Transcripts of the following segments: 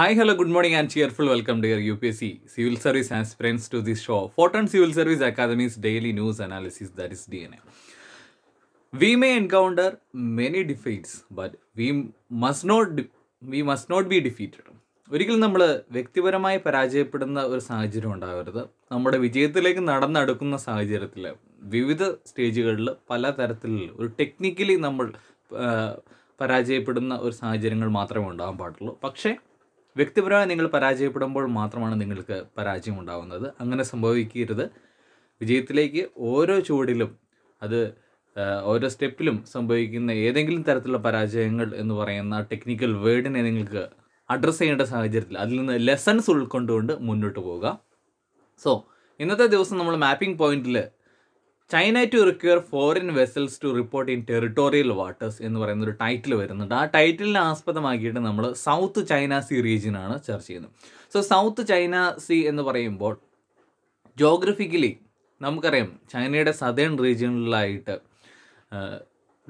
Hi hello good morning and cheerful welcome dear U P S C civil service aspirants to this show Fortune civil service academy's daily news analysis that is D N A we may encounter many defeats but we must not we must not be defeated ഒരിക്കലും നമ്മൾ വ്യക്തിപരമായി പരാജയപ്പെടുന്ന ഒരു സാഹചര്യം ഉണ്ടാകരുത് നമ്മുടെ വിജയത്തിലേക്ക് നടന്നെടുക്കുന്ന സാഹചര്യത്തിൽ വിവിധ സ്റ്റേജുകളിൽ പല തരത്തിൽ ഒരു ടെക്നിക്കലി നമ്മൾ പരാജയപ്പെടുന്ന ഒരു സാഹചര്യങ്ങൾ മാത്രമേ ഉണ്ടാകാൻ പാടുള്ളൂ പക്ഷേ വ്യക്തിപരമായി നിങ്ങൾ പരാജയപ്പെടുമ്പോൾ മാത്രമാണ് നിങ്ങൾക്ക് പരാജയം ഉണ്ടാകുന്നത് അങ്ങനെ സംഭവിക്കരുത് വിജയത്തിലേക്ക് ഓരോ ചുവടിലും അത് ഓരോ സ്റ്റെപ്പിലും സംഭവിക്കുന്ന ഏതെങ്കിലും തരത്തിലുള്ള പരാജയങ്ങൾ എന്ന് പറയുന്ന ടെക്നിക്കൽ വേർഡിനെ നിങ്ങൾക്ക് അഡ്രസ്സ് ചെയ്യേണ്ട സാഹചര്യത്തിൽ അതിൽ നിന്ന് ലെസൺസ് ഉൾക്കൊണ്ടുകൊണ്ട് മുന്നോട്ട് പോവുക സോ ഇന്നത്തെ ദിവസം നമ്മൾ മാപ്പിംഗ് പോയിന്റിൽ China to require foreign vessels to report in territorial waters എന്ന് പറയുന്ന ഒരു ടൈറ്റിൽ വരുന്നുണ്ട് ആ ടൈറ്റിലിനെ ആസ്പദമാക്കിയിട്ട് നമ്മൾ സൗത്ത് ചൈന സീ റീജിയനാണ് ചർച്ച ചെയ്യുന്നത് സോ സൗത്ത് ചൈന സീ എന്ന് പറയുമ്പോൾ ജോഗ്രഫിക്കലി നമുക്കറിയാം ചൈനയുടെ സതേൺ റീജിയനിലായിട്ട്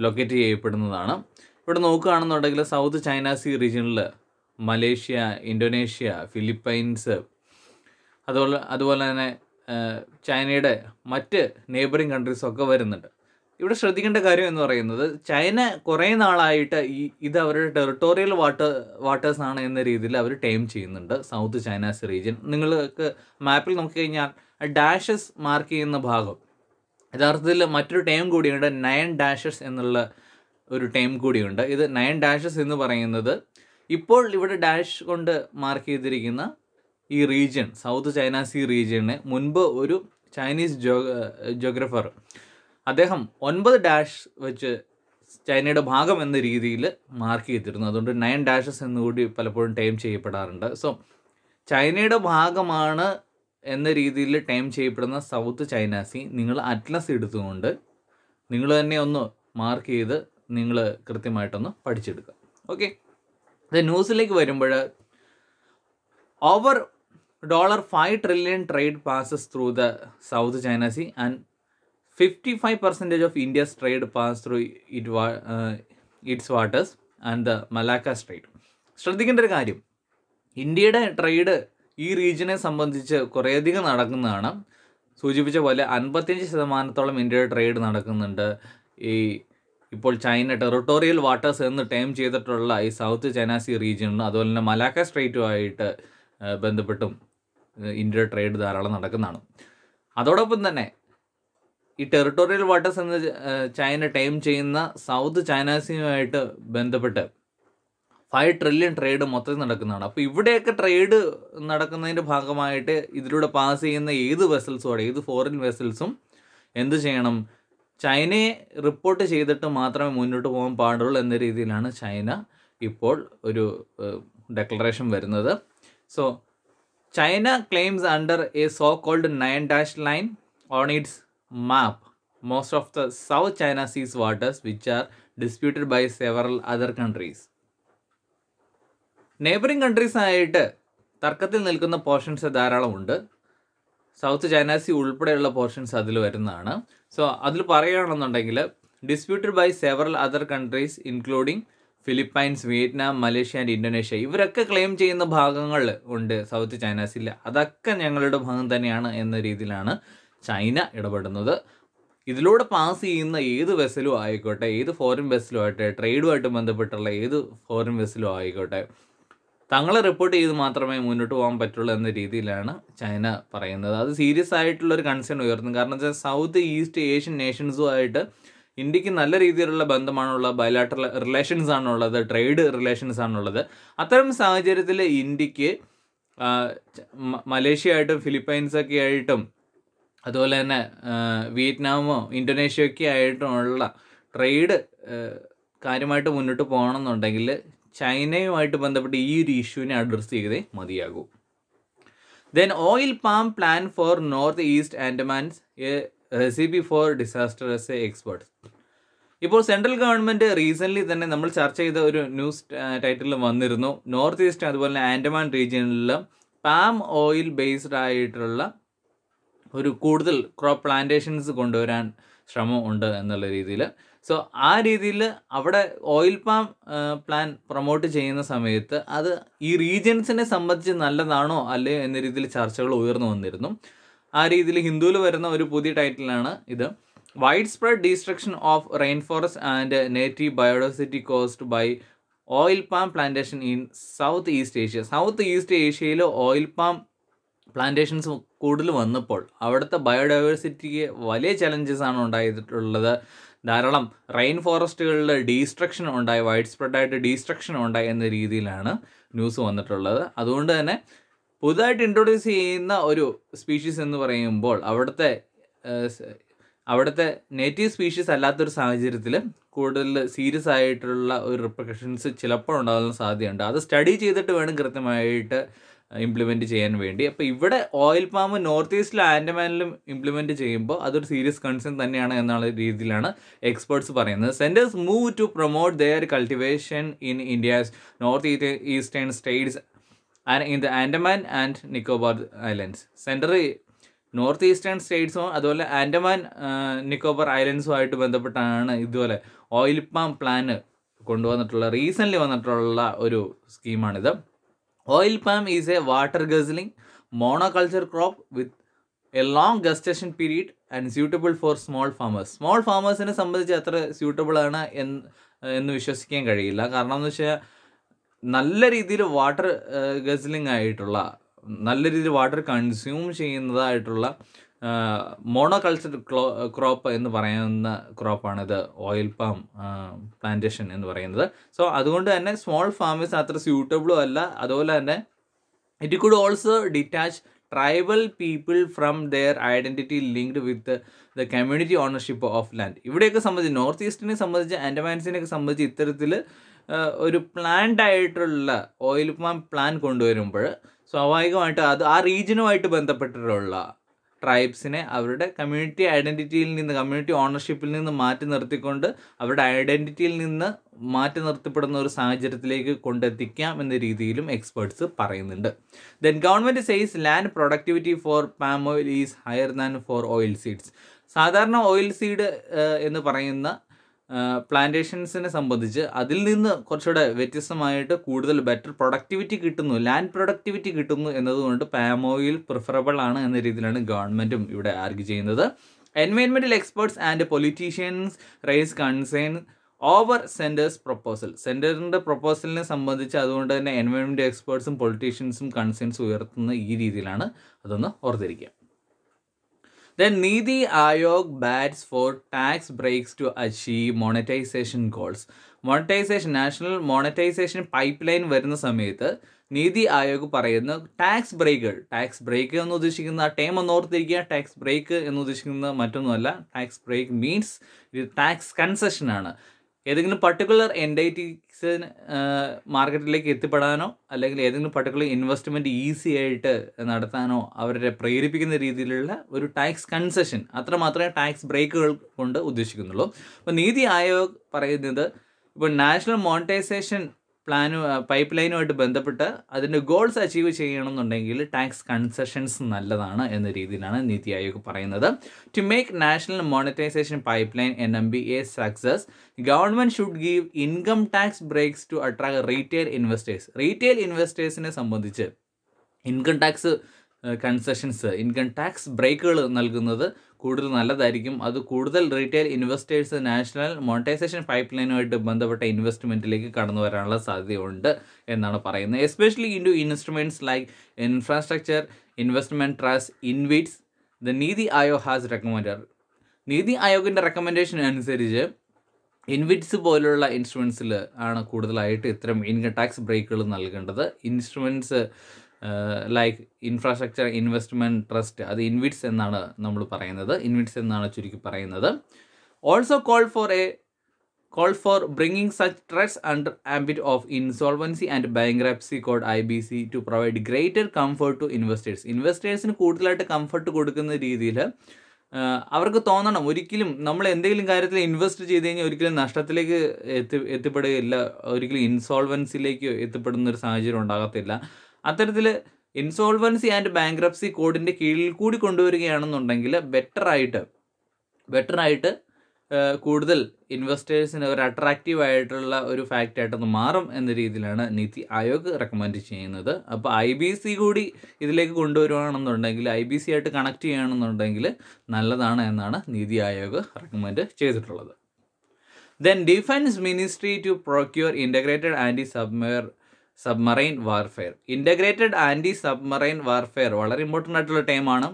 ലൊക്കേറ്റ് ചെയ്യപ്പെടുന്നതാണ് ഇവിടെ നോക്കുകയാണെന്നുണ്ടെങ്കിൽ സൗത്ത് ചൈന സീ റീജിയനിൽ മലേഷ്യ ഇൻഡോനേഷ്യ ഫിലിപ്പൈൻസ് അതുപോലെ അതുപോലെ തന്നെ ചൈനയുടെ മറ്റ് നെയ്ബറിങ് കൺട്രീസൊക്കെ വരുന്നുണ്ട് ഇവിടെ ശ്രദ്ധിക്കേണ്ട കാര്യം എന്ന് പറയുന്നത് ചൈന കുറേ നാളായിട്ട് ഈ ഇത് അവരുടെ ടെറിട്ടോറിയൽ വാട്ടർ വാട്ടേഴ്സ് ആണ് എന്ന രീതിയിൽ അവർ ടൈം ചെയ്യുന്നുണ്ട് സൗത്ത് ചൈനാസ് റീജിയൻ നിങ്ങൾക്ക് മാപ്പിൽ നോക്കി കഴിഞ്ഞാൽ ഡാഷസ് മാർക്ക് ചെയ്യുന്ന ഭാഗം യഥാർത്ഥത്തിൽ മറ്റൊരു ടൈം കൂടിയുണ്ട് നയൻ ഡാഷസ് എന്നുള്ള ഒരു ടൈം കൂടിയുണ്ട് ഇത് നയൻ ഡാഷസ് എന്ന് പറയുന്നത് ഇപ്പോൾ ഇവിടെ ഡാഷ് കൊണ്ട് മാർക്ക് ചെയ്തിരിക്കുന്ന ഈ റീജിയൺ സൗത്ത് ചൈന സീ റീജിയണിന് മുൻപ് ഒരു ചൈനീസ് ജോ ജോഗ്രഫർ അദ്ദേഹം ഒൻപത് ഡാഷ് വെച്ച് ചൈനയുടെ ഭാഗം എന്ന രീതിയിൽ മാർക്ക് ചെയ്തിരുന്നു അതുകൊണ്ട് നയൻ ഡാഷസ് എന്നുകൂടി പലപ്പോഴും ടൈം ചെയ്യപ്പെടാറുണ്ട് സോ ചൈനയുടെ ഭാഗമാണ് എന്ന രീതിയിൽ ടൈം ചെയ്യപ്പെടുന്ന സൗത്ത് ചൈന സീ നിങ്ങൾ അറ്റ്ലസ് എടുത്തുകൊണ്ട് നിങ്ങൾ തന്നെ ഒന്ന് മാർക്ക് ചെയ്ത് നിങ്ങൾ കൃത്യമായിട്ടൊന്ന് പഠിച്ചെടുക്കുക ഓക്കെ ന്യൂസിലേക്ക് വരുമ്പോൾ over dollar five trillion trade passes through the south China sea and fifty five percentage of India's trade pass through it its waters and the Malacca strait ശ്രദ്ധിക്കേണ്ട ഒരു കാര്യം ഇന്ത്യയുടെ ട്രേഡ് ഈ റീജിയനെ സംബന്ധിച്ച് കുറേയധികം നടക്കുന്നതാണ് സൂചിപ്പിച്ച പോലെ അൻപത്തിയഞ്ച് ശതമാനത്തോളം ഇന്ത്യയുടെ ട്രേഡ് നടക്കുന്നുണ്ട് ഈ ഇപ്പോൾ ചൈന ടെറിട്ടോറിയൽ വാട്ടേഴ്സ് എന്ന് ടേം ചെയ്തിട്ടുള്ള ഈ സൗത്ത് ചൈന സീ റീജിയനും അതുപോലെ തന്നെ മലാക്ക സ്ട്രേറ്റുമായിട്ട് ബന്ധപ്പെട്ടും ഇന്ത്യ ട്രേഡ് ധാരാളം നടക്കുന്നതാണ് അതോടൊപ്പം തന്നെ ഈ ടെറിട്ടോറിയൽ വാട്ടേഴ്സ് എന്ന് ചൈന ടൈം ചെയ്യുന്ന സൗത്ത് ചൈന ബന്ധപ്പെട്ട് ഫൈവ് ട്രില്യൺ ട്രേഡ് മൊത്തത്തിൽ നടക്കുന്നതാണ് അപ്പോൾ ഇവിടെയൊക്കെ ട്രേഡ് നടക്കുന്നതിൻ്റെ ഭാഗമായിട്ട് ഇതിലൂടെ പാസ് ചെയ്യുന്ന ഏത് വെസൽസും ഏത് ഫോറിൻ വെസൽസും എന്ത് ചെയ്യണം ചൈനയെ റിപ്പോർട്ട് ചെയ്തിട്ട് മാത്രമേ മുന്നോട്ട് പോകാൻ പാടുള്ളൂ എന്ന രീതിയിലാണ് ചൈന ഇപ്പോൾ ഒരു ഡെക്ലറേഷൻ വരുന്നത് So, China claims under a so-called nine dash line on its map most of the South China Sea's waters which are disputed by several other countries. Neighbouring countries ആയിട്ട് തർക്കത്തിൽ നിൽക്കുന്ന പോർഷൻസ് ധാരാളമുണ്ട് south China sea ഉൾപ്പെടെയുള്ള portions അതിൽ വരുന്നതാണ് so അതിൽ പറയുകയാണെന്നുണ്ടെങ്കിൽ disputed by several other countries, including Philippines Vietnam Malaysia and Indonesia ഇവരൊക്കെ ക്ലെയിം ചെയ്യുന്ന ഭാഗങ്ങൾ ഉണ്ട് സൗത്ത് ചൈന അതൊക്കെ ഞങ്ങളുടെ ഭാഗം തന്നെയാണ് എന്ന രീതിയിലാണ് ചൈന ഇടപെടുന്നത് ഇതിലൂടെ പാസ് ചെയ്യുന്ന ഏത് വെസലും ആയിക്കോട്ടെ ഏത് ഫോറിൻ വെസലും ആയിട്ടെ ട്രേഡുമായിട്ട് ബന്ധപ്പെട്ടുള്ള ഏത് ഫോറിൻ വെസലും ആയിക്കോട്ടെ തങ്ങളെ റിപ്പോർട്ട് ചെയ്ത് മാത്രമേ മുന്നോട്ട് പോകാൻ പറ്റുള്ളൂ എന്ന രീതിയിലാണ് ചൈന പറയുന്നത് അത് സീരിയസ് ആയിട്ടുള്ള ഒരു കൺസേൺ ഉയർന്നു കാരണം വെച്ചാൽ സൗത്ത് ഈസ്റ്റ് ഏഷ്യൻ നേഷൻസുമായിട്ട് ഇന്ത്യക്ക് നല്ല രീതിയിലുള്ള ബന്ധമാണുള്ള ബയലാട്രൽ റിലേഷൻസ് ആണുള്ളത് ട്രേഡ് റിലേഷൻസ് ആണുള്ളത് അത്തരം സാഹചര്യത്തിൽ ഇന്ത്യക്ക് മലേഷ്യ ആയിട്ടും ഫിലിപ്പൈൻസൊക്കെ ആയിട്ടും അതുപോലെ തന്നെ വിയറ്റ്നാമോ ഇന്തോനേഷ്യയൊക്കെ ആയിട്ടുമുള്ള ട്രേഡ് കാര്യമായിട്ട് മുന്നോട്ട് പോകണമെന്നുണ്ടെങ്കിൽ ചൈനയുമായിട്ട് ബന്ധപ്പെട്ട് ഈ ഒരു ഇഷ്യൂവിനെ അഡ്രസ്സ് ചെയ്തേ മതിയാകൂ then oil palm plan for north east Andamans recipe for disaster S A experts ഇപ്പോൾ സെൻട്രൽ ഗവൺമെൻറ് റീസെൻ്റ്ലി തന്നെ നമ്മൾ ചർച്ച ചെയ്ത ഒരു ന്യൂസ് ടൈറ്റിൽ വന്നിരുന്നു നോർത്ത് ഈസ്റ്റ് അതുപോലെ തന്നെ ആൻഡമാൻ റീജിയനിലും പാം ഓയിൽ ബേസ്ഡ് ആയിട്ടുള്ള ഒരു കൂടുതൽ ക്രോപ്പ് പ്ലാന്റേഷൻസ് കൊണ്ടുവരാൻ ശ്രമം ഉണ്ട് എന്നുള്ള രീതിയിൽ സോ ആ രീതിയിൽ അവിടെ ഓയിൽ പാം പ്ലാൻ പ്രൊമോട്ട് ചെയ്യുന്ന സമയത്ത് അത് ഈ റീജിയൻസിനെ സംബന്ധിച്ച് നല്ലതാണോ അല്ലേ എന്ന രീതിയിൽ ചർച്ചകൾ ഉയർന്നു വന്നിരുന്നു ആ രീതിയിൽ ഹിന്ദുവിൽ വരുന്ന ഒരു പുതിയ ടൈറ്റിലാണ് ഇത് widespread destruction of rain forest and native biodiversity cost by oil palm plantation in south east Asia south east ഏഷ്യയിൽ ഓയിൽ പാം പ്ലാന്റേഷൻസ് കൂടുതൽ വന്നപ്പോൾ അവിടുത്തെ ബയോഡൈവേഴ്സിറ്റിക്ക് വലിയ ചലഞ്ചസ് ആണ് ഉണ്ടായിട്ടുള്ളത് ധാരാളം റെയിൻ ഫോറസ്റ്റുകളിൽ ഡീസ്ട്രക്ഷൻ ഉണ്ടായി വൈഡ് സ്പ്രെഡായിട്ട് ഡീസ്ട്രക്ഷൻ ഉണ്ടായി എന്ന രീതിയിലാണ് ന്യൂസ് വന്നിട്ടുള്ളത് അതുകൊണ്ട് തന്നെ പുതുതായിട്ട് ഇൻട്രൊഡ്യൂസ് ചെയ്യുന്ന ഒരു സ്പീഷീസ് എന്ന് പറയുമ്പോൾ അവിടുത്തെ അവിടുത്തെ നേറ്റീവ് സ്പീഷീസ് അല്ലാത്തൊരു സാഹചര്യത്തിൽ കൂടുതൽ സീരിയസ് ആയിട്ടുള്ള ഒരു റിപ്രക്കഷൻസ് ചിലപ്പോൾ ഉണ്ടാകുന്ന സാധ്യതയുണ്ട് അത് സ്റ്റഡി ചെയ്തിട്ട് വേണം കൃത്യമായിട്ട് ഇംപ്ലിമെൻറ്റ് ചെയ്യാൻ വേണ്ടി അപ്പോൾ ഇവിടെ ഓയിൽ പാമ്പ് നോർത്ത് ഈസ്റ്റിൽ ആൻഡമാനിലും ഇംപ്ലിമെൻറ്റ് ചെയ്യുമ്പോൾ അതൊരു സീരിയസ് കൺസേൺ തന്നെയാണ് എന്നുള്ള രീതിയിലാണ് എക്സ്പേർട്സ് പറയുന്നത് centre's move to promote their cultivation in India's north eastern states in the Andaman and Nicobar islands central north eastern സ്റ്റേറ്റ്സും അതുപോലെ ആൻഡമാൻ നിക്കോബർ ഐലൻഡ്സുമായിട്ട് ബന്ധപ്പെട്ടാണ് ഇതുപോലെ ഓയിൽ പാം പ്ലാന് കൊണ്ടുവന്നിട്ടുള്ള റീസെൻ്റ്ലി വന്നിട്ടുള്ള ഒരു സ്കീമാണിത് oil palm is a water guzzling monoculture crop with a long gestation period and suitable for small farmers small ഫാമേഴ്സിനെ സംബന്ധിച്ച് അത്ര സ്യൂട്ടബിൾ ആണ് എന്ന് വിശ്വസിക്കാൻ കഴിയില്ല കാരണം എന്ന് വെച്ചാൽ നല്ല രീതിയിൽ വാട്ടർ ഗസിലിംഗ് ആയിട്ടുള്ള നല്ല രീതിയിൽ വാട്ടർ കൺസ്യൂം ചെയ്യുന്നതായിട്ടുള്ള മോണോകൾച്ചർ കൾച്ചർ ക്രോപ്പ് എന്ന് പറയുന്ന ക്രോപ്പാണിത് ഓയിൽ പാം പ്ലാന്റേഷൻ എന്ന് പറയുന്നത് സോ അതുകൊണ്ട് തന്നെ സ്മോൾ ഫാമേഴ്സ് അത്ര സ്യൂട്ടബിളും അല്ല അതുപോലെ തന്നെ it could also detach tribal people from their identity linked with the community ownership of land ഇവിടെയൊക്കെ സംബന്ധിച്ച് നോർത്ത് ഈസ്റ്റിനെ സംബന്ധിച്ച് ആൻഡമാൻസിനെയൊക്കെ സംബന്ധിച്ച് ഇത്തരത്തിൽ ഒരു പ്ലാൻഡ് ആയിട്ടുള്ള ഓയിൽ പാം പ്ലാൻ കൊണ്ടുവരുമ്പോൾ സ്വാഭാവികമായിട്ട് അത് ആ റീജിയനുമായിട്ട് ബന്ധപ്പെട്ടിട്ടുള്ള ട്രൈബ്സിനെ അവരുടെ കമ്മ്യൂണിറ്റി ഐഡൻറ്റിറ്റിയിൽ നിന്ന് കമ്മ്യൂണിറ്റി ഓണർഷിപ്പിൽ നിന്ന് മാറ്റി നിർത്തിക്കൊണ്ട് അവരുടെ ഐഡൻറ്റിറ്റിയിൽ നിന്ന് മാറ്റി നിർത്തപ്പെടുന്ന ഒരു സാഹചര്യത്തിലേക്ക് കൊണ്ടെത്തിക്കാം എന്ന രീതിയിലും എക്സ്പേർട്സ് പറയുന്നുണ്ട് then government says land productivity for palm oil is higher than for oil seeds സാധാരണ ഓയിൽ സീഡ് എന്ന് പറയുന്ന പ്ലാന്റേഷൻസിനെ സംബന്ധിച്ച് അതിൽ നിന്ന് കുറച്ചുകൂടെ വ്യത്യസ്തമായിട്ട് കൂടുതൽ ബെറ്റർ പ്രൊഡക്ടിവിറ്റി കിട്ടുന്നു ലാൻഡ് പ്രൊഡക്ടിവിറ്റി കിട്ടുന്നു എന്നതുകൊണ്ട് പാം ഓയിൽ പ്രിഫറബിൾ ആണ് എന്ന രീതിയിലാണ് ഗവൺമെൻറ്റും ഇവിടെ ആർഗ്യു ചെയ്യുന്നത് environmental experts and politicians raise concern over centre's proposal സെൻറ്ററിൻ്റെ പ്രപ്പോസലിനെ സംബന്ധിച്ച് അതുകൊണ്ട് തന്നെ എൻവയോൺമെൻറ്റ് എക്സ്പേർട്സും പൊളിറ്റീഷ്യൻസും കൺസേൺസ് ഉയർത്തുന്ന ഈ രീതിയിലാണ് അതൊന്ന് ഓർത്തിരിക്കുക Then Niti Aayog bats for tax breaks to achieve monetization goals. Monetization national monetization pipeline വരുന്ന സമയത്ത് നീതി ആയോഗ് പറയുന്ന ടാക്സ് ബ്രേക്കുകൾ ടാക്സ് ബ്രേക്ക് എന്ന് ഉദ്ദേശിക്കുന്ന ടൈം ഒന്ന് ഓർത്തിരിക്കുക ടാക്സ് ബ്രേക്ക് എന്ന് ഉദ്ദേശിക്കുന്നത് മറ്റൊന്നുമല്ല ടാക്സ് ബ്രേക്ക് മീൻസ് ഇത് ടാക്സ് കൺസെഷൻ ആണ് ഏതെങ്കിലും പർട്ടിക്കുലർ എൻഡൈറ്റീസിന് മാർക്കറ്റിലേക്ക് എത്തിപ്പെടാനോ അല്ലെങ്കിൽ ഏതെങ്കിലും പർട്ടിക്കുലർ ഇൻവെസ്റ്റ്മെൻറ്റ് ഈസി ആയിട്ട് നടത്താനോ അവരെ പ്രേരിപ്പിക്കുന്ന രീതിയിലുള്ള ഒരു ടാക്സ് കൺസെഷൻ അത്രമാത്രമേ ടാക്സ് ബ്രേക്കുകൾ കൊണ്ട് ഉദ്ദേശിക്കുന്നുള്ളൂ അപ്പോൾ നീതി ആയോഗ് പറയുന്നത് ഇപ്പോൾ നാഷണൽ മോണിറ്റൈസേഷൻ പ്ലാനു പൈപ്പ് ലൈനുമായിട്ട് ബന്ധപ്പെട്ട് അതിൻ്റെ ഗോൾസ് അച്ചീവ് ചെയ്യണമെന്നുണ്ടെങ്കിൽ ടാക്സ് കൺസെഷൻസ് നല്ലതാണ് എന്ന രീതിയിലാണ് നീതി ആയോഗ് പറയുന്നത് to make national monetization pipeline N M B A success government should give income tax breaks to attract retail investors retail ഇൻവെസ്റ്റേഴ്സിനെ സംബന്ധിച്ച് income tax concessions income tax ബ്രേക്കുകൾ നൽകുന്നത് കൂടുതൽ നല്ലതായിരിക്കും അത് കൂടുതൽ retail investors national monetization pipe ലൈനുമായിട്ട് ബന്ധപ്പെട്ട ഇൻവെസ്റ്റ്മെൻറ്റിലേക്ക് കടന്നു വരാനുള്ള സാധ്യതയുണ്ട് എന്നാണ് പറയുന്നത് especially in to instruments like infrastructure investment trusts InvITs the Niti Aayog has recommend നീതി ആയോഗിൻ്റെ റെക്കമെൻഡേഷൻ അനുസരിച്ച് ഇൻവിറ്റ്സ് പോലുള്ള ഇൻസ്ട്രുമെൻസിൽ ആണ് കൂടുതലായിട്ട് ഇത്തരം ഇൻകം ടാക്സ് ബ്രേക്കുകൾ നൽകേണ്ടത് instruments like infrastructure investment trust അത് ഇൻവിറ്റ്സ് എന്നാണ് നമ്മൾ പറയുന്നത് ഇൻവിറ്റ്സ് എന്നാണ് ചുരുക്കി പറയുന്നത് also call for a call for bringing such trust under ambit of insolvency and bankruptcy code I B C to provide greater comfort to investors ഇൻവെസ്റ്റേഴ്സിന് കൂടുതലായിട്ട് comfort കൊടുക്കുന്ന രീതിയിൽ അവർക്ക് തോന്നണം ഒരിക്കലും നമ്മൾ എന്തെങ്കിലും കാര്യത്തിൽ ഇൻവെസ്റ്റ് ചെയ്ത് കഴിഞ്ഞാൽ ഒരിക്കലും നഷ്ടത്തിലേക്ക് എത്തി എത്തിപ്പെടുകയില്ല ഒരിക്കലും ഇൻസോൾവൻസിലേക്ക് എത്തിപ്പെടുന്ന ഒരു സാഹചര്യം ഉണ്ടാകത്തില്ല അത്തരത്തിൽ ഇൻസോൾവൻസി ആൻഡ് ബാങ്ക്രപ്സി കോഡിൻ്റെ കീഴിൽ കൂടി കൊണ്ടുവരികയാണെന്നുണ്ടെങ്കിൽ ബെറ്ററായിട്ട് ബെറ്ററായിട്ട് കൂടുതൽ ഇൻവെസ്റ്റേഴ്സിന് ഒരു അട്രാക്റ്റീവ് ആയിട്ടുള്ള ഒരു ഫാക്റ്റായിട്ടൊന്ന് മാറും എന്ന രീതിയിലാണ് നീതി ആയോഗ് റെക്കമെൻഡ് ചെയ്യുന്നത് അപ്പോൾ ഐ ബി സി കൂടി ഇതിലേക്ക് കൊണ്ടുവരുവാണെന്നുണ്ടെങ്കിൽ ഐ ബി സി ആയിട്ട് കണക്ട് ചെയ്യുകയാണെന്നുണ്ടെങ്കിൽ നല്ലതാണ് എന്നാണ് നീതി ആയോഗ് റെക്കമെൻഡ് ചെയ്തിട്ടുള്ളത് then defence ministry to procure integrated anti submar submarine warfare integrated anti submarine warfare വളരെ ഇമ്പോർട്ടൻ്റ് ആയിട്ടുള്ള ടൈമാണ്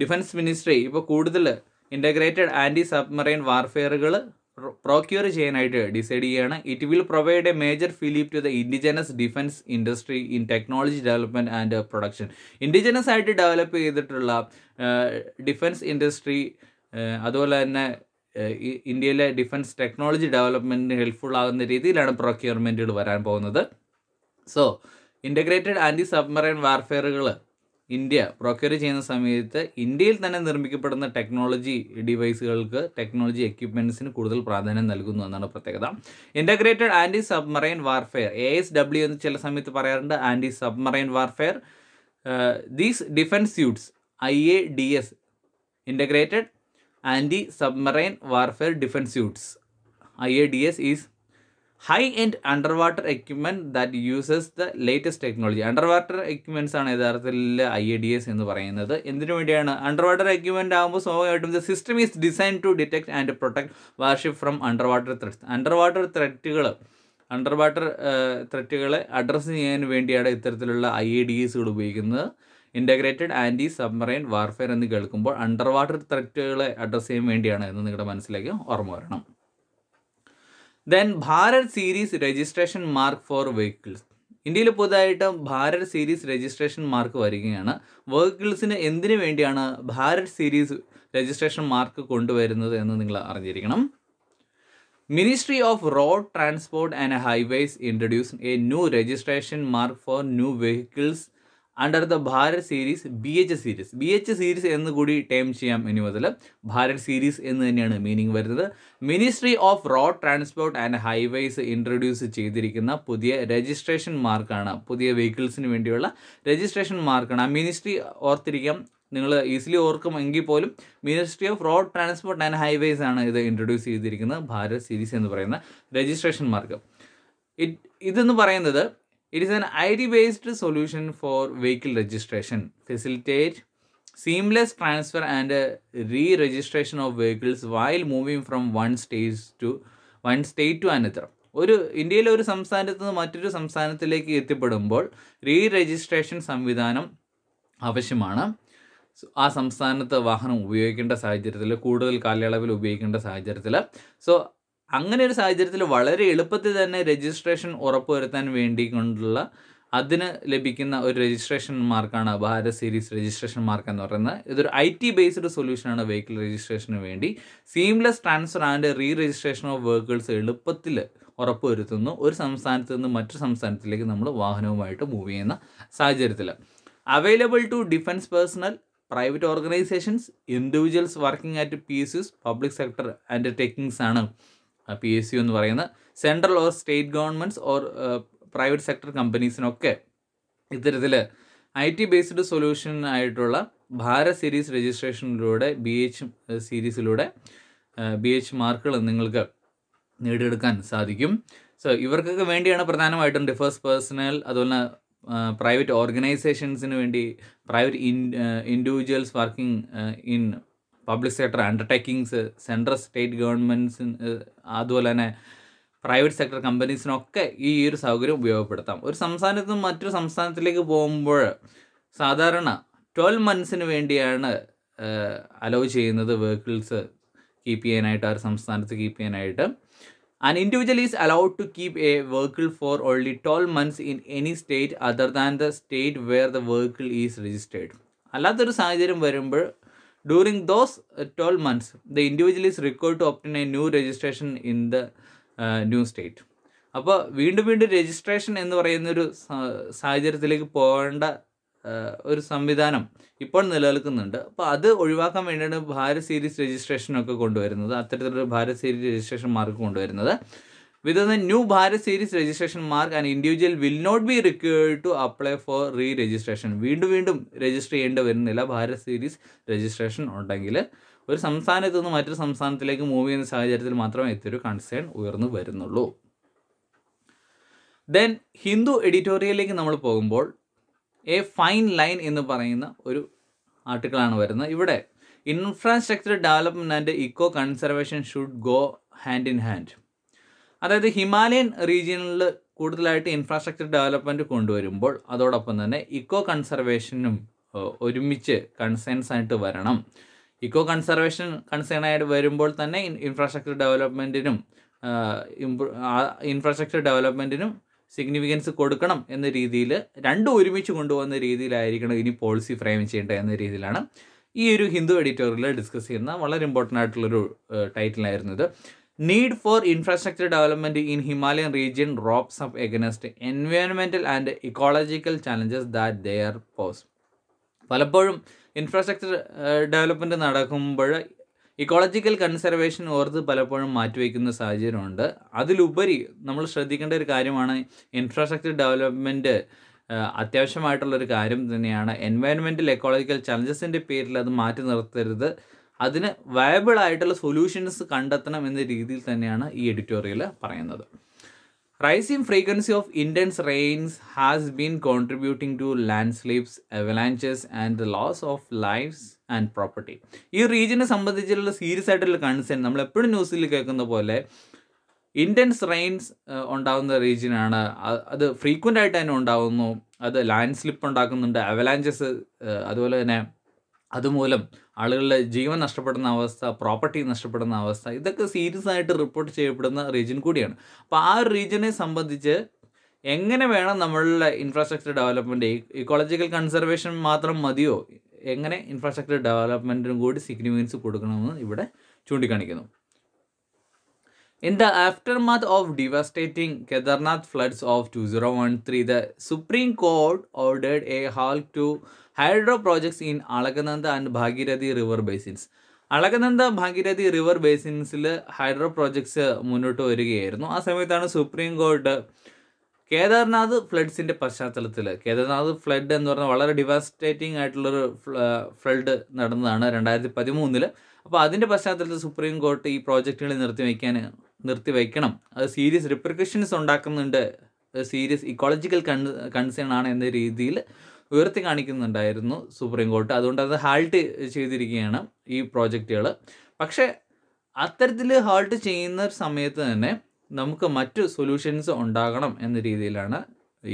ഡിഫൻസ് മിനിസ്ട്രി ഇപ്പോൾ കൂടുതൽ ഇൻ്റഗ്രേറ്റഡ് ആൻറ്റി സബ്മറൈൻ വാർഫെയറുകൾ പ്രോക്യൂർ ചെയ്യാനായിട്ട് ഡിസൈഡ് ചെയ്യുകയാണ് it will provide a major fillip to the indigenous defence industry in technology development and production indigenous ആയിട്ട് develop ചെയ്തിട്ടുള്ള ഡിഫൻസ് ഇൻഡസ്ട്രി അതുപോലെ തന്നെ ഇന്ത്യയിലെ ഡിഫൻസ് ടെക്നോളജി ഡെവലപ്മെൻറ്റിന് ഹെൽപ്ഫുൾ ആകുന്ന രീതിയിലാണ് പ്രൊക്യൂർമെൻറ്റുകൾ വരാൻ പോകുന്നത് സോ ഇൻ്റഗ്രേറ്റഡ് ആൻറ്റി സബ്മറൈൻ വാർഫെയറുകൾ ഇന്ത്യ പ്രൊക്യൂർ ചെയ്യുന്ന സമയത്ത് ഇന്ത്യയിൽ തന്നെ നിർമ്മിക്കപ്പെടുന്ന ടെക്നോളജി ഡിവൈസുകൾക്ക് ടെക്നോളജി എക്യുപ്മെൻറ്റ്സിന് കൂടുതൽ പ്രാധാന്യം നൽകുന്നു എന്നാണ് പ്രത്യേകത integrated anti submarine warfare A S W എന്ന് ചില സമയത്ത് പറയാറുണ്ട് anti submarine warfare these defence suites I A D S integrated anti submarine warfare defence suites I A D S is high end underwater equipment that uses the latest technology underwater equipments ആണ് യഥാർത്ഥത്തിൽ I A D S എന്ന് പറയുന്നത് എന്തിനു വേണ്ടിയാണ് under underwater equipment ആകുമ്പോൾ സ്വാഭാവികമായിട്ടും the system is design to detect and protect warship from underwater threat underwater ത്രെറ്റുകൾ underwater ത്രെറ്റുകളെ അഡ്രസ്സ് ചെയ്യാൻ വേണ്ടിയാണ് ഇത്തരത്തിലുള്ള ഐ എ ഡി എസുകൾ ഉപയോഗിക്കുന്നത് ഇൻ്റഗ്രേറ്റഡ് ആൻറ്റി സബ്മറൈൻ വാർഫെയർ എന്ന് കേൾക്കുമ്പോൾ അണ്ടർ വാട്ടർ ത്രെറ്റുകളെ അഡ്രസ്സ് ചെയ്യാൻ വേണ്ടിയാണ് എന്ന് നിങ്ങളുടെ മനസ്സിലേക്ക് ഓർമ്മ വരണം then Bharat series registration mark for vehicles ഇന്ത്യയിൽ പുതുതായിട്ട് ഭാരത് സീരീസ് രജിസ്ട്രേഷൻ മാർക്ക് വരികയാണ് വെഹിക്കിൾസിന് എന്തിനു വേണ്ടിയാണ് ഭാരത് സീരീസ് രജിസ്ട്രേഷൻ മാർക്ക് കൊണ്ടുവരുന്നത് എന്ന് നിങ്ങൾ അറിഞ്ഞിരിക്കണം ministry of road transport and highways introduce a new registration mark for new vehicles under the Bharat series B H series B H series എന്ന് കൂടി ടേം ചെയ്യാം ഇനി മുതൽ ഭാരത് സീരീസ് എന്ന് തന്നെയാണ് മീനിങ് വരുന്നത് ministry of road transport and highways introduce ചെയ്തിരിക്കുന്ന പുതിയ രജിസ്ട്രേഷൻ മാർക്കാണ് പുതിയ വെഹിക്കിൾസിന് വേണ്ടിയുള്ള രജിസ്ട്രേഷൻ മാർക്കാണ് ആ മിനിസ്ട്രി ഓർത്തിരിക്കാം നിങ്ങൾ ഈസിലി ഓർക്കുമെങ്കിൽ പോലും ministry of road transport and highways ആണ് ഇത് ഇൻട്രൊഡ്യൂസ് ചെയ്തിരിക്കുന്നത് ഭാരത് സീരീസ് എന്ന് പറയുന്ന രജിസ്ട്രേഷൻ മാർക്ക് ഇതെന്ന് പറയുന്നത് It is an ID-based solution for vehicle registration, facilitate seamless transfer and re-registration of vehicles while moving from one state to one state to another. ഒരു ഇന്ത്യയിലെ ഒരു സംസ്ഥാനത്ത് നിന്ന് മറ്റൊരു സംസ്ഥാനത്തിലേക്ക് എത്തിപ്പെടുമ്പോൾ റീ രജിസ്ട്രേഷൻ സംവിധാനം ആവശ്യമാണ് ആ സംസ്ഥാനത്ത് വാഹനം ഉപയോഗിക്കേണ്ട സാഹചര്യത്തിൽ കൂടുതൽ കാലയളവിൽ ഉപയോഗിക്കേണ്ട സാഹചര്യത്തിൽ സോ അങ്ങനെ ഒരു സാഹചര്യത്തിൽ വളരെ എളുപ്പത്തിൽ തന്നെ രജിസ്ട്രേഷൻ ഉറപ്പുവരുത്താൻ വേണ്ടി കൊണ്ടുള്ള അതിന് ലഭിക്കുന്ന ഒരു രജിസ്ട്രേഷൻ മാർക്കാണ് ഭാരത് സീരീസ് രജിസ്ട്രേഷൻ മാർക്ക് എന്ന് പറയുന്നത് ഇതൊരു ഐ ടി ബേസ്ഡ് സൊല്യൂഷനാണ് വെഹിക്കിൾ രജിസ്ട്രേഷന് വേണ്ടി seamless transfer and re registration of vehicles എളുപ്പത്തിൽ ഉറപ്പുവരുത്തുന്നു ഒരു സംസ്ഥാനത്ത് നിന്ന് മറ്റു സംസ്ഥാനത്തിലേക്ക് നമ്മൾ വാഹനവുമായിട്ട് മൂവ് ചെയ്യുന്ന സാഹചര്യത്തിൽ available to defence personnel private organisations individuals working at PSUs public sector undertakings ആണ് പി എസ് യു എന്ന് പറയുന്ന central or state governments or private sector കമ്പനീസിനൊക്കെ ഇത്തരത്തിൽ ഐ ടി ബേസ്ഡ് സൊല്യൂഷൻ ആയിട്ടുള്ള ഭാരത് സീരീസ് രജിസ്ട്രേഷനിലൂടെ ബി എച്ച് സീരീസിലൂടെ ബി എച്ച് മാർക്കുകൾ നിങ്ങൾക്ക് നേടിയെടുക്കാൻ സാധിക്കും സോ ഇവർക്കൊക്കെ വേണ്ടിയാണ് പ്രധാനമായിട്ടും ഡിഫേഴ്സ് പേഴ്സണൽ അതുപോലെ പ്രൈവറ്റ് ഓർഗനൈസേഷൻസിന് uh, വേണ്ടി private in individuals working in public sector undertakings central state ഗവൺമെൻറ്സിന് അതുപോലെ തന്നെ പ്രൈവറ്റ് സെക്ടർ കമ്പനീസിനൊക്കെ ഈ ഒരു സൗകര്യം ഉപയോഗപ്പെടുത്താം ഒരു സംസ്ഥാനത്ത് നിന്ന് മറ്റൊരു സംസ്ഥാനത്തിലേക്ക് പോകുമ്പോൾ സാധാരണ ട്വൽവ് മന്ത്സിന് വേണ്ടിയാണ് അലോ ചെയ്യുന്നത് വെഹിക്കിൾസ് കീപ്പ് ചെയ്യാനായിട്ട് ആ സംസ്ഥാനത്ത് കീപ്പ് ചെയ്യാനായിട്ട് and individual is allowed to keep a vehicle for only twelve months in any state other than the state where the vehicle is registered. അല്ലാത്തൊരു സാഹചര്യം വരുമ്പോൾ During those 12 uh, months, the individual is required to obtain a new registration in the uh, new state. അപ്പോൾ വീണ്ടും വീണ്ടും registration എന്ന് പറയുന്ന ഒരു സാഹചര്യത്തിലേക്ക് പോകേണ്ട ഒരു സംവിധാനം ഇപ്പോൾ നിലനിൽക്കുന്നുണ്ട് അപ്പോൾ അത് ഒഴിവാക്കാൻ വേണ്ടിയാണ് ഭാരത് സീരീസ് രജിസ്ട്രേഷനൊക്കെ കൊണ്ടുവരുന്നത് അത്തരത്തിലൊരു ഭാരത് സീരീസ് രജിസ്ട്രേഷൻ മാർക്ക് കൊണ്ടുവരുന്നത് with the new Bharat series registration mark and individual will not be required to apply for re registration വീണ്ടും വീണ്ടും രജിസ്റ്റർ ചെയ്യേണ്ടി വരുന്നില്ല ഭാരത് സീരീസ് രജിസ്ട്രേഷൻ ഉണ്ടെങ്കിൽ ഒരു സംസ്ഥാനത്ത് നിന്ന് മറ്റൊരു സംസ്ഥാനത്തിലേക്ക് മൂവ് ചെയ്യുന്ന സാഹചര്യത്തിൽ മാത്രമേ ഇത്തൊരു കൺസേൺ ഉയർന്നു വരുന്നുള്ളൂ ദെൻ ഹിന്ദു എഡിറ്റോറിയലിലേക്ക് നമ്മൾ പോകുമ്പോൾ എ ഫൈൻ ലൈൻ എന്ന് പറയുന്ന ഒരു ആർട്ടിക്കിളാണ് വരുന്നത് ഇവിടെ infrastructure development and eco conservation should go hand in hand അതായത് ഹിമാലയൻ റീജിയനിൽ കൂടുതലായിട്ട് ഇൻഫ്രാസ്ട്രക്ചർ ഡെവലപ്മെൻറ്റ് കൊണ്ടുവരുമ്പോൾ അതോടൊപ്പം തന്നെ ഇക്കോ കൺസർവേഷനും ഒരുമിച്ച് കൺസേൺസ് ആയിട്ട് വരണം ഇക്കോ കൺസർവേഷൻ കൺസേൺ ആയിട്ട് വരുമ്പോൾ തന്നെ ഇൻഫ്രാസ്ട്രക്ചർ ഡെവലപ്മെൻറ്റിനും ഇൻഫ്രാസ്ട്രക്ചർ ഡെവലപ്മെൻറ്റിനും സിഗ്നിഫിക്കൻസ് കൊടുക്കണം എന്ന രീതിയിൽ രണ്ടും ഒരുമിച്ച് കൊണ്ടുപോകുന്ന രീതിയിലായിരിക്കണം ഇനി പോളിസി ഫ്രെയിം ചെയ്യേണ്ടത് എന്ന രീതിയിലാണ് ഈ ഒരു ഹിന്ദു എഡിറ്റോറിയൽ ഡിസ്കസ് ചെയ്യുന്ന വളരെ ഇമ്പോർട്ടൻ്റ് ആയിട്ടുള്ളൊരു ടൈറ്റിലായിരുന്നു ഇത് need for infrastructure development in Himalayan region ropes off against environmental and ecological challenges that there pose പലപ്പോഴും ഇൻഫ്രാസ്ട്രക്ചർ ഡെവലപ്മെൻറ്റ് നടക്കുമ്പോൾ ഇക്കോളജിക്കൽ കൺസർവേഷൻ ഓർത്ത് പലപ്പോഴും മാറ്റിവെക്കുന്ന സാഹചര്യമുണ്ട് അതിലുപരി നമ്മൾ ശ്രദ്ധിക്കേണ്ട ഒരു കാര്യമാണ് ഇൻഫ്രാസ്ട്രക്ചർ ഡെവലപ്മെൻറ്റ് അത്യാവശ്യമായിട്ടുള്ളൊരു കാര്യം തന്നെയാണ് എൻവയോൺമെൻറ്റൽ എക്കോളജിക്കൽ ചലഞ്ചസിൻ്റെ പേരിൽ അത് മാറ്റി നിർത്തരുത് അതിന് വയബിൾ ആയിട്ടുള്ള സൊല്യൂഷൻസ് കണ്ടെത്തണം എന്ന രീതിയിൽ തന്നെയാണ് ഈ എഡിറ്റോറിയൽ പറയുന്നത് rising frequency of intense rains has been contributing to land slips avalanches and loss of lifes and property ഈ റീജിയനെ സംബന്ധിച്ചുള്ള സീരിയസ് ആയിട്ടുള്ള കൺസേൺ നമ്മൾ എപ്പോഴും ന്യൂസിൽ കേൾക്കുന്ന പോലെ ഇൻഡൻസ് റെയിൻസ് ഉണ്ടാകുന്ന റീജിയനാണ് അത് ഫ്രീക്വൻ്റ് ആയിട്ട് തന്നെ ഉണ്ടാകുന്നു അത് ലാൻഡ് സ്ലിപ്പ് ഉണ്ടാക്കുന്നുണ്ട് അവലാഞ്ചസ് അതുപോലെ തന്നെ അതുമൂലം ആളുകളുടെ ജീവൻ നഷ്ടപ്പെടുന്ന അവസ്ഥ പ്രോപ്പർട്ടി നഷ്ടപ്പെടുന്ന അവസ്ഥ ഇതൊക്കെ സീരിയസ് ആയിട്ട് റിപ്പോർട്ട് ചെയ്യപ്പെടുന്ന റീജിയൻ കൂടിയാണ് അപ്പോൾ ആ ഒരു റീജിയനെ സംബന്ധിച്ച് എങ്ങനെ വേണം നമ്മളുടെ ഇൻഫ്രാസ്ട്രക്ചർ ഡെവലപ്മെൻറ്റ് ഇക്കോളജിക്കൽ കൺസർവേഷൻ മാത്രം മതിയോ എങ്ങനെ ഇൻഫ്രാസ്ട്രക്ചർ ഡെവലപ്മെൻറ്റിനും കൂടി സിഗ്നിഫിക്കൻസ് കൊടുക്കണമെന്ന് ഇവിടെ ചൂണ്ടിക്കാണിക്കുന്നു of devastating aftermath floods of two zero one 2013, the Supreme Court ordered a halt to hydro projects in Alaknanda and Bhagirathi river basins Alaknanda Bhagirathi river ബേസിൻസിൽ ഹൈഡ്രോ പ്രോജക്ട്സ് മുന്നോട്ട് വരികയായിരുന്നു ആ സമയത്താണ് സുപ്രീം കോടതി കേദാർനാഥ് ഫ്ലഡ്സിൻ്റെ പശ്ചാത്തലത്തിൽ കേദാർനാഥ് ഫ്ലഡ് എന്ന് പറഞ്ഞാൽ വളരെ ഡിവാസ്റ്റേറ്റിംഗ് ആയിട്ടുള്ളൊരു ഫ്ലഡ് നടന്നതാണ് രണ്ടായിരത്തി പതിമൂന്നിൽ അപ്പോൾ അതിൻ്റെ പശ്ചാത്തലത്തിൽ സുപ്രീം കോടതി ഈ പ്രോജക്റ്റുകൾ നിർത്തിവെക്കാൻ നിർത്തിവെക്കണം അത് സീരിയസ് റിപ്രിക്കഷൻസ് ഉണ്ടാക്കുന്നുണ്ട് സീരിയസ് ഇക്കോളജിക്കൽ കൺ കൺസേൺ ആണ് എന്ന രീതിയിൽ ഉയർത്തി കാണിക്കുന്നുണ്ടായിരുന്നു സുപ്രീം കോർട്ട് അതുകൊണ്ട് അത് ഹാൾട്ട് ചെയ്തിരിക്കുകയാണ് ഈ പ്രോജക്റ്റുകൾ പക്ഷേ അത്തരത്തിൽ ഹാൾട്ട് ചെയ്യുന്ന സമയത്ത് തന്നെ നമുക്ക് മറ്റു സൊല്യൂഷൻസ് ഉണ്ടാകണം എന്ന രീതിയിലാണ്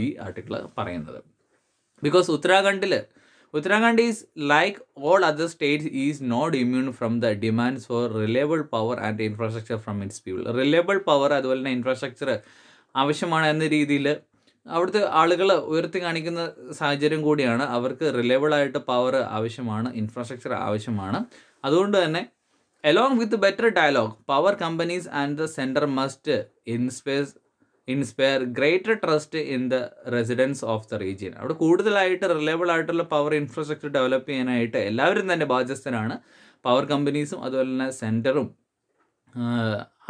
ഈ ആർട്ടിക്കിൾ പറയുന്നത് ബിക്കോസ് ഉത്തരാഖണ്ഡിൽ Uttarakhand is like all other states is not immune from the demands for reliable power and infrastructure from its people reliable power അതുപോലെ തന്നെ ഇൻഫ്രാസ്ട്രക്ചർ ആവശ്യമാണ് എന്ന രീതിയിൽ അവിടുത്തെ ആളുകൾ ഉയർത്തി കാണിക്കുന്ന സാഹചര്യം കൂടിയാണ് അവർക്ക് റിലയബിളായിട്ട് പവർ ആവശ്യമാണ് ഇൻഫ്രാസ്ട്രക്ചർ ആവശ്യമാണ് അതുകൊണ്ട് തന്നെ along with better dialogue power companies and the centre must in space inspire greater trust in the residents of the region അവിടെ കൂടുതലായിട്ട് റിലയബിൾ ആയിട്ടുള്ള പവർ ഇൻഫ്രാസ്ട്രക്ചർ ഡെവലപ്പ് ചെയ്യാനായിട്ട് എല്ലാവരും തന്നെ ബാധ്യസ്ഥരാണ് പവർ കമ്പനീസും അതുപോലെ തന്നെ സെൻറ്ററും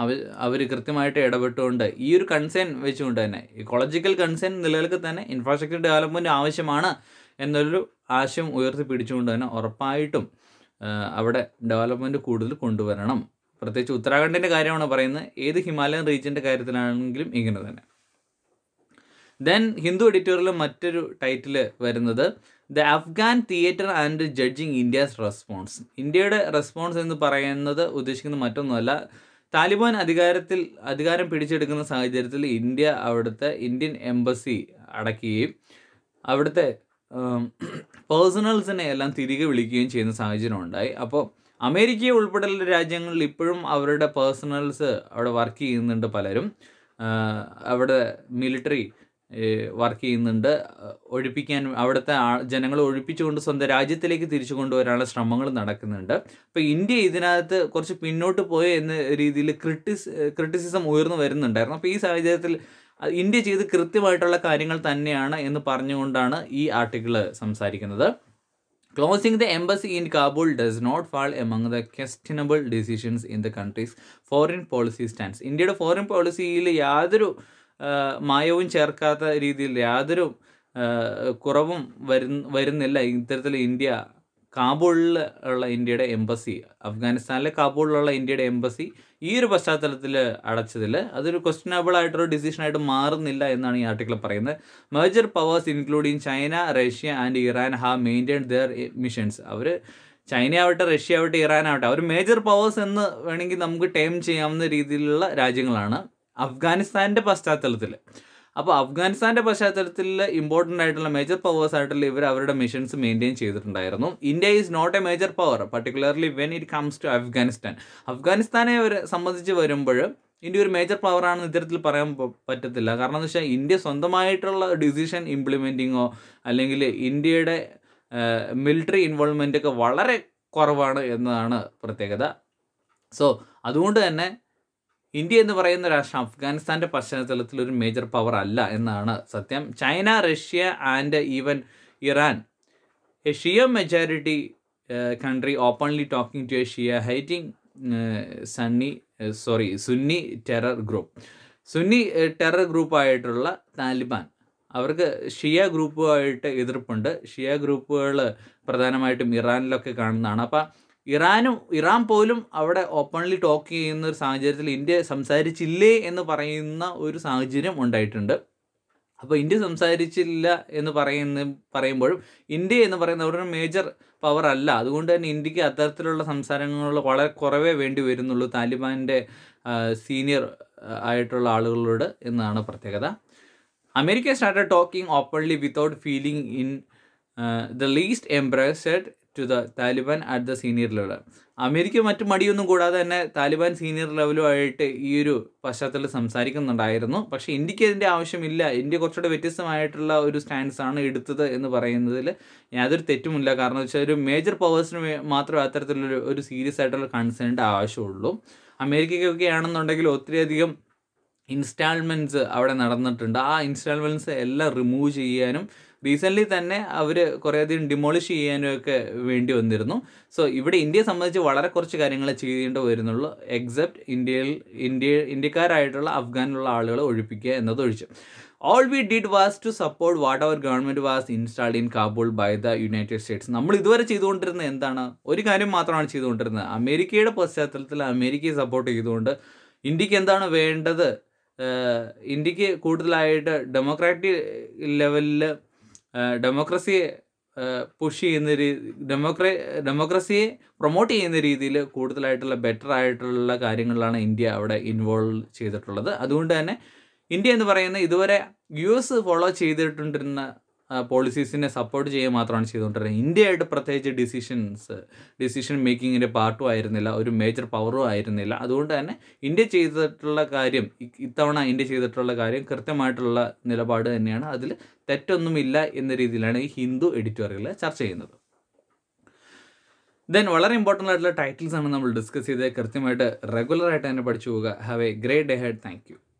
അവർ അവർ കൃത്യമായിട്ട് ഇടപെട്ടുകൊണ്ട് ഈ ഒരു കൺസേൺ വെച്ചുകൊണ്ട് തന്നെ ഇക്കോളജിക്കൽ കൺസേൺ നിലനിൽക്കെ തന്നെ ഇൻഫ്രാസ്ട്രക്ചർ ഡെവലപ്മെൻറ്റ് ആവശ്യമാണ് എന്നൊരു ആശയം ഉയർത്തി പിടിച്ചുകൊണ്ട് തന്നെ ഉറപ്പായിട്ടും അവിടെ ഡെവലപ്മെൻറ്റ് കൂടുതൽ കൊണ്ടുവരണം പ്രത്യേകിച്ച് ഉത്തരാഖണ്ഡിൻ്റെ കാര്യമാണ് പറയുന്നത് ഏത് ഹിമാലയൻ റീജിയൻ്റെ കാര്യത്തിലാണെങ്കിലും ഇങ്ങനെ തന്നെ ദെൻ ഹിന്ദു എഡിറ്റോറിയലും മറ്റൊരു ടൈറ്റിൽ വരുന്നത് the Afghan theatre and judging India's response ഇന്ത്യയുടെ റെസ്പോൺസ് എന്ന് പറയുന്നത് ഉദ്ദേശിക്കുന്നത് മറ്റൊന്നുമല്ല താലിബാൻ അധികാരത്തിൽ അധികാരം പിടിച്ചെടുക്കുന്ന സാഹചര്യത്തിൽ ഇന്ത്യ അവിടുത്തെ ഇന്ത്യൻ എംബസി അടയ്ക്കുകയും അവിടുത്തെ പേഴ്സണൽസിനെ എല്ലാം തിരികെ വിളിക്കുകയും ചെയ്യുന്ന സാഹചര്യം ഉണ്ടായി അപ്പോൾ അമേരിക്കയെ ഉൾപ്പെടെയുള്ള രാജ്യങ്ങളിൽ ഇപ്പോഴും അവരുടെ പേഴ്സണൽസ് അവിടെ വർക്ക് ചെയ്യുന്നുണ്ട് പലരും അവിടെ മിലിറ്ററി വർക്ക് ചെയ്യുന്നുണ്ട് ഒഴിപ്പിക്കാൻ അവിടുത്തെ ജനങ്ങളെ ഒഴിപ്പിച്ചുകൊണ്ട് സ്വന്തം രാജ്യത്തിലേക്ക് തിരിച്ചു കൊണ്ടുവരാനുള്ള ശ്രമങ്ങൾ നടക്കുന്നുണ്ട് അപ്പോൾ ഇന്ത്യ ഇതിനകത്ത് കുറച്ച് പിന്നോട്ട് പോയ എന്ന രീതിയിൽ ക്രിട്ടിസ് ക്രിട്ടിസിസം ഉയർന്നു വരുന്നുണ്ടായിരുന്നു അപ്പോൾ ഈ സാഹചര്യത്തിൽ ഇന്ത്യ ചെയ്ത് കൃത്യമായിട്ടുള്ള കാര്യങ്ങൾ തന്നെയാണ് എന്ന് പറഞ്ഞുകൊണ്ടാണ് ഈ ആർട്ടിക്കിൾ സംസാരിക്കുന്നത് closing the embassy in Kabul does not fall among the questionable decisions in the country's foreign policy stands ഇന്ത്യയുടെ ഫോറിൻ പോളിസിയിൽ യാതൊരു മായവും ചേർക്കാത്ത രീതിയിൽ യാതൊരു കുറവും വരുന്നില്ല ഇത്തരത്തിൽ ഇന്ത്യ കാബൂളിൽ ഉള്ള ഇന്ത്യയുടെ എംബസി അഫ്ഗാനിസ്ഥാനിലെ കാബൂളിലുള്ള ഇന്ത്യയുടെ എംബസി ഈ ഒരു പശ്ചാത്തലത്തിൽ അടച്ചതിൽ അതൊരു ക്വസ്റ്റനബിൾ ആയിട്ടൊരു ഡിസിഷനായിട്ട് മാറുന്നില്ല എന്നാണ് ഈ ആർട്ടിക്കിൾ പറയുന്നത് major powers including China Russia and Iran have maintain their missions അവർ ചൈന ആവട്ടെ റഷ്യ ആവട്ടെ ഇറാൻ ആവട്ടെ അവർ മേജർ പവേഴ്സ് എന്ന് വേണമെങ്കിൽ നമുക്ക് ടൈം ചെയ്യാവുന്ന രീതിയിലുള്ള രാജ്യങ്ങളാണ് അഫ്ഗാനിസ്ഥാൻ്റെ പശ്ചാത്തലത്തിൽ അപ്പോൾ അഫ്ഗാനിസ്ഥാൻ്റെ പശ്ചാത്തലത്തിൽ ഇമ്പോർട്ടൻ്റ് ആയിട്ടുള്ള മേജർ പവേഴ്സ് ആയിട്ടുള്ള ഇവർ അവരുടെ മിഷൻസ് മെയിൻറ്റെയിൻ ചെയ്തിട്ടുണ്ടായിരുന്നു India is not a major power particularly when it comes to Afghanistan അഫ്ഗാനിസ്ഥാനെ സംബന്ധിച്ച് വരുമ്പോൾ ഇന്ത്യ ഒരു മേജർ പവർ ആണെന്ന് ഇത്തരത്തിൽ പറയാൻ പറ്റത്തില്ല കാരണം എന്ന് വെച്ചാൽ ഇന്ത്യ സ്വന്തമായിട്ടുള്ള ഡിസിഷൻ ഇംപ്ലിമെൻറ്റിങ്ങോ അല്ലെങ്കിൽ ഇന്ത്യയുടെ മിലിറ്ററി ഇൻവോൾവ്മെൻ്റ് ഒക്കെ വളരെ കുറവാണ് എന്നതാണ് പ്രത്യേകത സോ അതുകൊണ്ട് തന്നെ ഇന്ത്യ എന്ന് പറയുന്ന രാഷ്ട്രം അഫ്ഗാനിസ്ഥാൻ്റെ പശ്ചാത്തലത്തിൽ ഒരു മേജർ പവർ അല്ല എന്നാണ് സത്യം China Russia and even Iran a Shia majority country openly talking to a Shia hating Sunni sorry Sunni terror group Sunni terror ഗ്രൂപ്പായിട്ടുള്ള താലിബാൻ അവർക്ക് ഷിയ ഗ്രൂപ്പുമായിട്ട് എതിർപ്പുണ്ട് ഷിയ ഗ്രൂപ്പുകൾ പ്രധാനമായിട്ടും ഇറാനിലൊക്കെ കാണുന്നതാണ് അപ്പം ഇറാനും ഇറാൻ പോലും അവിടെ ഓപ്പൺലി ടോക്ക് ചെയ്യുന്ന ഒരു സാഹചര്യത്തിൽ ഇന്ത്യ സംസാരിച്ചില്ലേ എന്ന് പറയുന്ന ഒരു സാഹചര്യം ഉണ്ടായിട്ടുണ്ട് അപ്പോൾ ഇന്ത്യ സംസാരിച്ചില്ല എന്ന് പറയുന്ന പറയുമ്പോഴും ഇന്ത്യ എന്ന് പറയുന്ന ഒരു മേജർ പവർ അല്ല അതുകൊണ്ട് തന്നെ ഇന്ത്യക്ക് അത്തരത്തിലുള്ള സംസാരങ്ങൾ വളരെ കുറവേ വേണ്ടി വരുന്നുള്ളൂ താലിബാൻ്റെ സീനിയർ ആയിട്ടുള്ള ആളുകളോട് എന്നാണ് പ്രത്യേകത America started talking openly without feeling in the least embarrassed to the Taliban at the senior level America മറ്റു മടിയൊന്നും കൂടാതെ തന്നെ താലിബാൻ സീനിയർ ലെവലുമായിട്ട് ഈ ഒരു പശ്ചാത്തലത്തിൽ സംസാരിക്കുന്നുണ്ടായിരുന്നു പക്ഷേ ഇന്ത്യക്ക് ഇതിൻ്റെ ആവശ്യമില്ല ഇന്ത്യ കുറച്ചുകൂടെ വ്യത്യസ്തമായിട്ടുള്ള ഒരു സ്റ്റാൻഡ്സാണ് എടുത്തത് എന്ന് പറയുന്നതിൽ യാതൊരു തെറ്റുമില്ല കാരണം വെച്ചാൽ ഒരു മേജർ പവേഴ്സിന് മാത്രം അത്തരത്തിലൊരു ഒരു സീരിയസ് ആയിട്ടുള്ള കൺസേണിൻ്റെ ആവശ്യമുള്ളൂ അമേരിക്കയ്ക്കൊക്കെ ആണെന്നുണ്ടെങ്കിൽ ഒത്തിരിയധികം ഇൻസ്റ്റാൾമെൻറ്റ്സ് അവിടെ നടന്നിട്ടുണ്ട് ആ ഇൻസ്റ്റാൾമെൻറ്റ്സ് എല്ലാം റിമൂവ് ചെയ്യാനും റീസെൻ്റ്ലി തന്നെ അവർ കുറേയധികം ഡിമോളിഷ് ചെയ്യാനൊക്കെ വേണ്ടി വന്നിരുന്നു സോ ഇവിടെ ഇന്ത്യയെ സംബന്ധിച്ച് വളരെ കുറച്ച് കാര്യങ്ങൾ ചെയ്യേണ്ട വരുന്നുള്ളൂ എക്സെപ്റ്റ് ഇന്ത്യയിൽ ഇന്ത്യ ഇന്ത്യക്കാരായിട്ടുള്ള അഫ്ഗാനിലുള്ള ആളുകൾ ഒഴിപ്പിക്കുക എന്നത് ഒഴിച്ചു all we did was to support what our government was installed in Kabul by the United States നമ്മൾ ഇതുവരെ ചെയ്തുകൊണ്ടിരുന്നത് എന്താണ് ഒരു കാര്യം മാത്രമാണ് ചെയ്തുകൊണ്ടിരുന്നത് അമേരിക്കയുടെ പശ്ചാത്തലത്തിൽ അമേരിക്കയെ സപ്പോർട്ട് ചെയ്തുകൊണ്ട് ഇന്ത്യക്ക് എന്താണ് വേണ്ടത് ഇന്ത്യക്ക് കൂടുതലായിട്ട് ഡെമോക്രാറ്റിക് ലെവലിൽ ഡെമോക്രസി പുഷ് ചെയ്യുന്ന രീതി ഡെമോക്ര ഡെമോക്രസിയെ പ്രൊമോട്ട് ചെയ്യുന്ന രീതിയിൽ കൂടുതലായിട്ടുള്ള ബെറ്റർ ആയിട്ടുള്ള കാര്യങ്ങളിലാണ് ഇന്ത്യ അവിടെ ഇൻവോൾവ് ചെയ്തിട്ടുള്ളത് അതുകൊണ്ട് തന്നെ ഇന്ത്യ എന്ന് പറയുന്ന ഇതുവരെ യു എസ് ഫോളോ ചെയ്തിട്ടുണ്ടിരുന്ന പോളിസീസിനെ സപ്പോർട്ട് ചെയ്യുക മാത്രമാണ് ചെയ്തുകൊണ്ടിരുന്നത് ഇന്ത്യയായിട്ട് പ്രത്യേകിച്ച് ഡിസിഷൻസ് ഡിസിഷൻ മേക്കിങ്ങിൻ്റെ പാർട്ടും ആയിരുന്നില്ല ഒരു മേജർ പവറും ആയിരുന്നില്ല അതുകൊണ്ട് തന്നെ ഇന്ത്യ ചെയ്തിട്ടുള്ള കാര്യം ഇത്തവണ ഇന്ത്യ ചെയ്തിട്ടുള്ള കാര്യം കൃത്യമായിട്ടുള്ള നിലപാട് തന്നെയാണ് അതിൽ തെറ്റൊന്നുമില്ല എന്ന രീതിയിലാണ് ഈ ഹിന്ദു എഡിറ്റോറിയൽ ചർച്ച ചെയ്യുന്നത് ദെൻ വളരെ ഇമ്പോർട്ടൻ്റ് ആയിട്ടുള്ള ടൈറ്റിൽസ് ആണ് നമ്മൾ ഡിസ്കസ് ചെയ്തത് കൃത്യമായിട്ട് റെഗുലറായിട്ട് തന്നെ പഠിച്ചു പോവുക have a great day head thank U